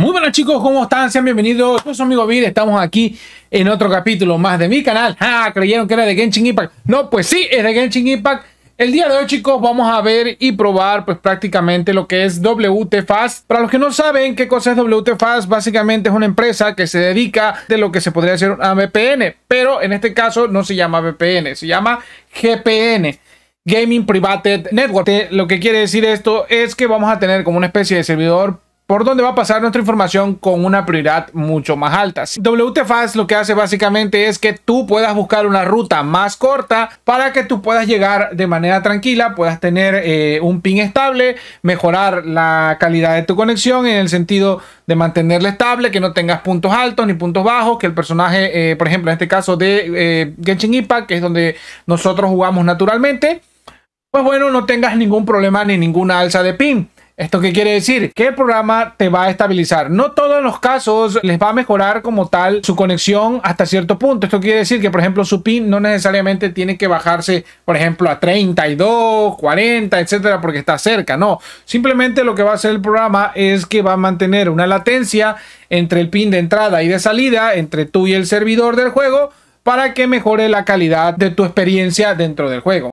Muy buenas chicos, ¿cómo están? Sean bienvenidos. Yo soy amigo Vir, estamos aquí en otro capítulo más de mi canal. ¡Ah! Creyeron que era de Genshin Impact. No, pues sí, es de Genshin Impact. El día de hoy chicos vamos a ver y probar pues prácticamente lo que es WTFast. Para los que no saben qué cosa es WTFast, básicamente es una empresa que se dedica de lo que se podría hacer una VPN. Pero en este caso no se llama VPN, se llama GPN. Gaming Private Network. Eh, lo que quiere decir esto es que vamos a tener como una especie de servidor por donde va a pasar nuestra información con una prioridad mucho más alta. WTFast lo que hace básicamente es que tú puedas buscar una ruta más corta para que tú puedas llegar de manera tranquila, puedas tener eh, un ping estable, mejorar la calidad de tu conexión en el sentido de mantenerla estable, que no tengas puntos altos ni puntos bajos, que el personaje, eh, por ejemplo, en este caso de eh, Genshin Impact, que es donde nosotros jugamos naturalmente, pues bueno, no tengas ningún problema ni ninguna alza de ping. ¿Esto qué quiere decir? Que el programa te va a estabilizar. No todos los casos les va a mejorar como tal su conexión hasta cierto punto. Esto quiere decir que, por ejemplo, su pin no necesariamente tiene que bajarse, por ejemplo, a 32, 40, etcétera, porque está cerca. No, simplemente lo que va a hacer el programa es que va a mantener una latencia entre el pin de entrada y de salida, entre tú y el servidor del juego, para que mejore la calidad de tu experiencia dentro del juego.